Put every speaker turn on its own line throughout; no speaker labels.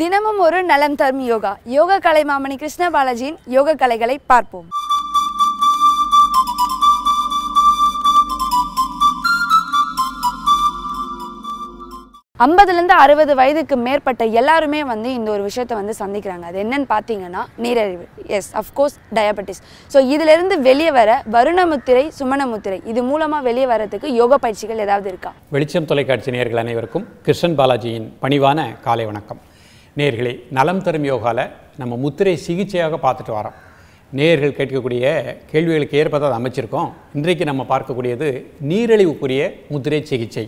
தினமும் ஒரு நலம் தரும் யோகா யோக கலை மாமணி கிருஷ்ண பாலாஜியின் யோக கலைகளை பார்ப்போம் ஐம்பதுலேருந்து அறுபது வயதுக்கு மேற்பட்ட எல்லாருமே வந்து இந்த ஒரு விஷயத்தை வந்து சந்திக்கிறாங்க அது என்னன்னு பார்த்தீங்கன்னா நீரழிவு எஸ் அஃப்கோர்ஸ் டயபெட்டிஸ் ஸோ இதிலிருந்து வெளியே வர வருணமுத்திரை சுமணமுத்திரை இது மூலமாக வெளியே வரதுக்கு யோக பயிற்சிகள் ஏதாவது இருக்கா வெளிச்சம் தொலைக்காட்சி நேர்கள் அனைவருக்கும் கிருஷ்ணன் பாலாஜியின் பணிவான காலை வணக்கம் நேர்களே நலம் தரும் யோகாவில் நம்ம முத்திரை சிகிச்சையாக பார்த்துட்டு வரோம் நேர்கள் கேட்கக்கூடிய கேள்விகளுக்கு ஏற்ப அதை அமைச்சிருக்கோம் இன்றைக்கு நம்ம பார்க்கக்கூடியது நீரிழிவுக்குரிய முத்திரை சிகிச்சை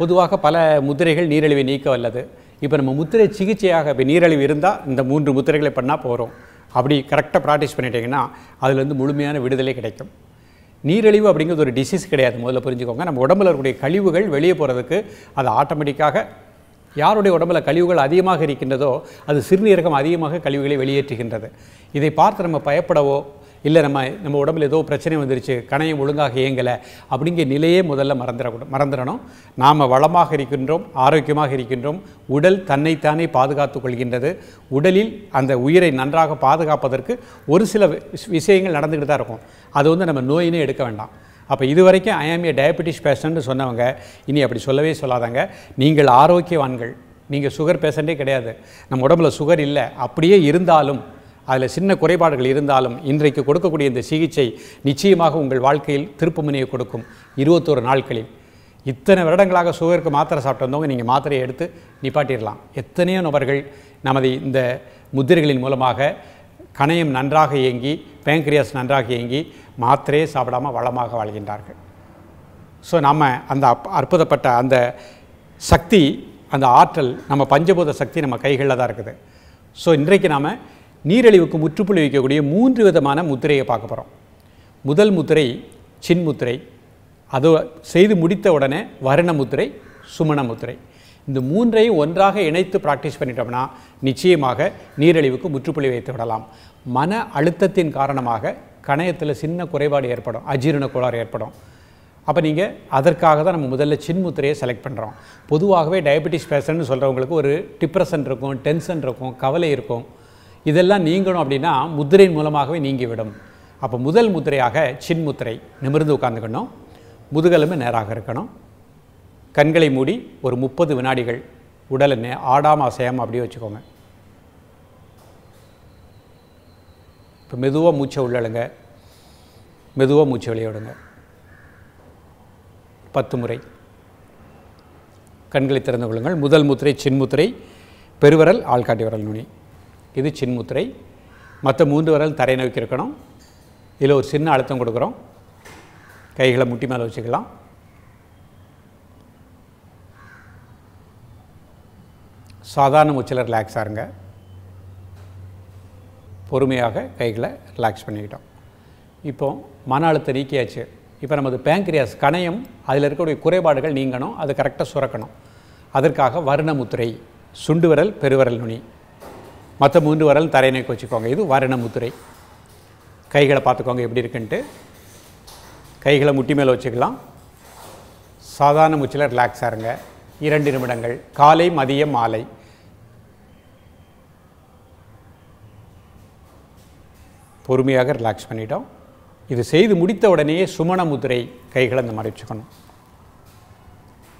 பொதுவாக பல முத்திரைகள் நீரிழிவை நீக்க வல்லது இப்போ நம்ம முத்திரை சிகிச்சையாக இப்போ நீரிழிவு இருந்தால் இந்த மூன்று முத்திரைகளை பண்ணால் போகிறோம் அப்படி கரெக்டாக ப்ராக்டிஸ் பண்ணிட்டீங்கன்னா அதுலேருந்து முழுமையான விடுதலை கிடைக்கும் நீரிழிவு அப்படிங்கிறது ஒரு டிசீஸ் கிடையாது முதல்ல புரிஞ்சுக்கோங்க நம்ம உடம்புல இருக்கக்கூடிய கழிவுகள் வெளியே போகிறதுக்கு அது ஆட்டோமேட்டிக்காக யாருடைய உடம்பில் கழிவுகள் அதிகமாக இருக்கின்றதோ அது சிறுநீரகம் அதிகமாக கழிவுகளை வெளியேற்றுகின்றது இதை பார்த்து நம்ம பயப்படவோ இல்லை நம்ம நம்ம உடம்புல ஏதோ பிரச்சனை வந்துருச்சு கணையம் ஒழுங்காக இயங்கலை அப்படிங்கிற நிலையே முதல்ல மறந்துடக்கூட மறந்துடணும் நாம் வளமாக இருக்கின்றோம் ஆரோக்கியமாக இருக்கின்றோம் உடல் தன்னைத்தானே பாதுகாத்து கொள்கின்றது உடலில் அந்த உயிரை நன்றாக பாதுகாப்பதற்கு ஒரு சில விஷயங்கள் நடந்துக்கிட்டு தான் இருக்கும் அது வந்து நம்ம நோயினே எடுக்க வேண்டாம் அப்போ இது வரைக்கும் ஐஆம் ஏ டயபெட்டிஸ் பேஷண்ட்னு சொன்னவங்க இனி அப்படி சொல்லவே சொல்லாதாங்க நீங்கள் ஆரோக்கியவான்கள் நீங்கள் சுகர் பேஷண்ட்டே கிடையாது நம்ம உடம்புல சுகர் இல்லை அப்படியே இருந்தாலும் அதில் சின்ன குறைபாடுகள் இருந்தாலும் இன்றைக்கு கொடுக்கக்கூடிய இந்த சிகிச்சை நிச்சயமாக உங்கள் வாழ்க்கையில் திருப்புமுனையை கொடுக்கும் இருபத்தோரு நாட்களில் இத்தனை வருடங்களாக சுகருக்கு மாத்திரை சாப்பிட்டு வந்தவங்க நீங்கள் மாத்திரையை எடுத்து நிப்பாட்டிடலாம் எத்தனையோ நபர்கள் நமது இந்த முத்திரைகளின் மூலமாக கணையம் நன்றாக இயங்கி பேங்க்ரியாஸ் நன்றாக இயங்கி மாத்திரையே சாப்பிடாமல் வளமாக வாழ்கின்றார்கள் ஸோ நாம் அந்த அற்புதப்பட்ட அந்த சக்தி அந்த ஆற்றல் நம்ம பஞ்சபூத சக்தி நம்ம கைகளில் தான் இருக்குது ஸோ இன்றைக்கு நாம் நீரழிவுக்கு முற்றுப்புள்ளி வைக்கக்கூடிய மூன்று விதமான முத்திரையை பார்க்க போகிறோம் முதல் முத்திரை சின்முத்திரை அது செய்து முடித்த உடனே வருண முத்திரை சுமண முத்திரை இந்த மூன்றையும் ஒன்றாக இணைத்து ப்ராக்டிஸ் பண்ணிட்டோம்னா நிச்சயமாக நீரழிவுக்கு முற்றுப்புள்ளி வைத்து விடலாம் மன அழுத்தத்தின் காரணமாக கணையத்தில் சின்ன குறைபாடு ஏற்படும் அஜீரண கோளாறு ஏற்படும் அப்போ நீங்கள் அதற்காக தான் நம்ம முதல்ல சின்முத்திரையை செலக்ட் பண்ணுறோம் பொதுவாகவே டயபெட்டிஸ் பேஷண்ட்னு சொல்கிறவங்களுக்கு ஒரு டிப்ரெஷன் இருக்கும் டென்ஷன் இருக்கும் கவலை இருக்கும் இதெல்லாம் நீங்கணும் அப்படின்னா முத்திரையின் மூலமாகவே நீங்கிவிடும் அப்போ முதல் முத்திரையாக சின்முத்திரை நிமிர்ந்து உட்காந்துக்கணும் முதுகெலும்பு நேராக இருக்கணும் கண்களை மூடி ஒரு முப்பது வினாடிகள் உடலை நே ஆடாமல் அசையாமல் அப்படியே வச்சுக்கோங்க இப்போ மெதுவாக மூச்சை உள்ளழுங்க மெதுவாக மூச்சை வெளியே பத்து முறை கண்களை திறந்து கொள்ளுங்கள் முதல் முத்திரை சின்முத்திரை பெருவரல் ஆள்காட்டி வரல் நுனி இது சின்முத்திரை மற்ற மூன்று விரல் தரை நோக்கி இருக்கணும் இதில் ஒரு சின்ன அழுத்தம் கொடுக்குறோம் கைகளை முட்டி மேலே வச்சுக்கலாம் சாதாரண மூச்சில் ரிலாக்ஸ் ஆகுங்க பொறுமையாக கைகளை ரிலாக்ஸ் பண்ணிக்கிட்டோம் இப்போ மன அழுத்தம் நீக்கியாச்சு இப்போ நமது பேங்க்ரியாஸ் கணையம் அதில் இருக்கக்கூடிய குறைபாடுகள் நீங்கணும் அது கரெக்டாக சுரக்கணும் அதற்காக வருணமுத்திரை சுண்டு விரல் பெருவரல் நுனி மற்ற மூன்று விரல் தரையினை வச்சுக்கோங்க இது வருணமுத்திரை கைகளை பார்த்துக்கோங்க எப்படி இருக்குன்ட்டு கைகளை முட்டி மேலே வச்சுக்கலாம் சாதாரண மூச்சில் ரிலாக்ஸாக இருங்க இரண்டு நிமிடங்கள் காலை மதியம் மாலை பொறுமையாக ரிலாக்ஸ் பண்ணிட்டோம் இது செய்து முடித்த உடனே சுமண முதிரை கைகளை இந்த மாதிரி வச்சுக்கணும்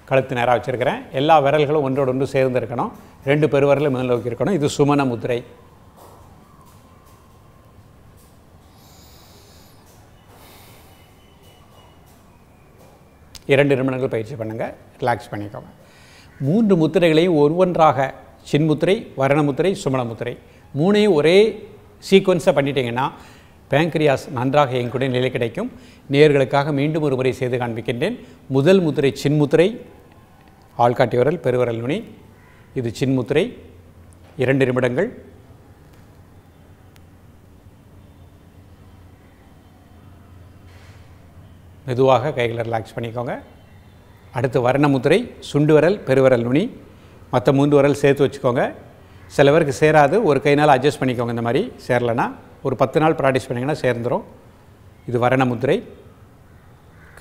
கழுத்து நேராக வச்சுருக்கிறேன் எல்லா விரல்களும் ஒன்றோடு ஒன்று சேர்ந்து இருக்கணும் ரெண்டு பெருவரலும் மேல் நோக்கி இருக்கணும் இது சுமண முதிரை இரண்டு நிமிடங்கள் பயிற்சி பண்ணுங்கள் ரிலாக்ஸ் பண்ணிக்கோங்க மூன்று முத்திரைகளையும் ஒவ்வொன்றாக சின்முத்திரை வரணமுத்திரை சுமணமுத்திரை மூணையும் ஒரே சீக்வன்ஸாக பண்ணிட்டீங்கன்னா பேங்க்ரியாஸ் நன்றாக எங்களுடைய நிலை கிடைக்கும் நேர்களுக்காக மீண்டும் ஒரு முறை செய்து காண்பிக்கின்றேன் முதல் முத்திரை சின்முத்திரை ஆள்காட்டி வரல் பெருவரல் நுனி இது சின்முத்திரை இரண்டு நிமிடங்கள் மெதுவாக கைகளை ரிலாக்ஸ் பண்ணிக்கோங்க அடுத்து வர்ணமுத்திரை சுண்டு விரல் பெருவரல் நுனி மற்ற மூன்று விரல் சேர்த்து வச்சுக்கோங்க சில பேருக்கு சேராது ஒரு கை நாள் அட்ஜஸ்ட் பண்ணிக்கோங்க இந்த மாதிரி சேரலைன்னா ஒரு பத்து நாள் ப்ராக்டிஸ் பண்ணிங்கன்னா சேர்ந்துடும் இது வரணமுத்திரை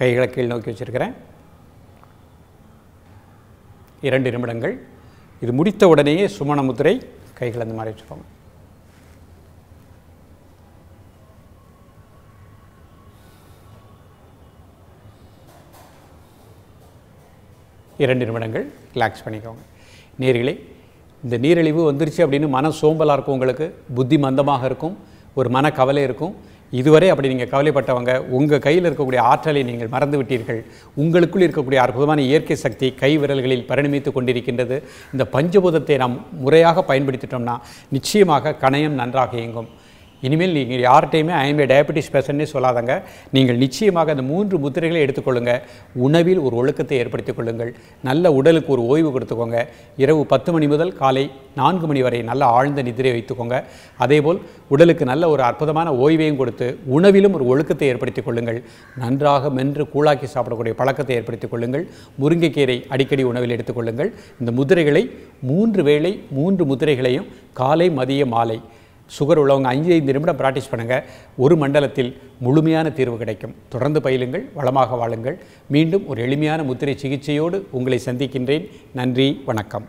கைகளை கீழ் நோக்கி வச்சுருக்கிறேன் இரண்டு நிமிடங்கள் இது முடித்த உடனேயே சுமண முத்திரை கைகள் அந்த மாதிரி வச்சுக்கோங்க இரண்டு நிமிடங்கள் ரிலாக்ஸ் பண்ணிக்கோங்க நீர்களே இந்த நீரிழிவு வந்துருச்சு அப்படின்னு மன சோம்பலாக இருக்கும் உங்களுக்கு புத்தி மந்தமாக இருக்கும் ஒரு மன கவலை இருக்கும் இதுவரை அப்படி நீங்கள் கவலைப்பட்டவங்க உங்கள் கையில் இருக்கக்கூடிய ஆற்றலை நீங்கள் மறந்து விட்டீர்கள் உங்களுக்குள் இருக்கக்கூடிய அற்புதமான இயற்கை சக்தி கை விரல்களில் பரிணமித்து கொண்டிருக்கின்றது இந்த பஞ்சபூதத்தை நாம் முறையாக பயன்படுத்திட்டோம்னா நிச்சயமாக கணையம் நன்றாக இயங்கும் இனிமேல் நீங்கள் யார்கிட்டையுமே ஐஎம்ஏ டயபெட்டிஸ் பேஷண்ட்னே சொல்லாதங்க நீங்கள் நிச்சயமாக அந்த மூன்று முத்திரைகளை எடுத்துக்கொள்ளுங்கள் உணவில் ஒரு ஒழுக்கத்தை ஏற்படுத்திக் கொள்ளுங்கள் நல்ல உடலுக்கு ஒரு ஓய்வு கொடுத்துக்கோங்க இரவு பத்து மணி முதல் காலை நான்கு மணி வரை நல்ல ஆழ்ந்த நிதிரை வைத்துக்கோங்க அதேபோல் உடலுக்கு நல்ல ஒரு அற்புதமான ஓய்வையும் கொடுத்து உணவிலும் ஒரு ஒழுக்கத்தை ஏற்படுத்திக் கொள்ளுங்கள் நன்றாக மென்று கூழாக்கி சாப்பிடக்கூடிய பழக்கத்தை ஏற்படுத்திக் கொள்ளுங்கள் முருங்கைக்கீரை அடிக்கடி உணவில் எடுத்துக்கொள்ளுங்கள் இந்த முதிரைகளை மூன்று வேளை மூன்று முதிரைகளையும் காலை மதிய மாலை சுகர் உள்ளவங்க ஐந்து ஐந்து நிமிடம் ப்ராக்டிஸ் பண்ணுங்கள் ஒரு மண்டலத்தில் முழுமையான தீர்வு கிடைக்கும் தொடர்ந்து பயிலுங்கள் வளமாக வாழுங்கள் மீண்டும் ஒரு எளிமையான முத்திரை சிகிச்சையோடு உங்களை சந்திக்கின்றேன் நன்றி வணக்கம்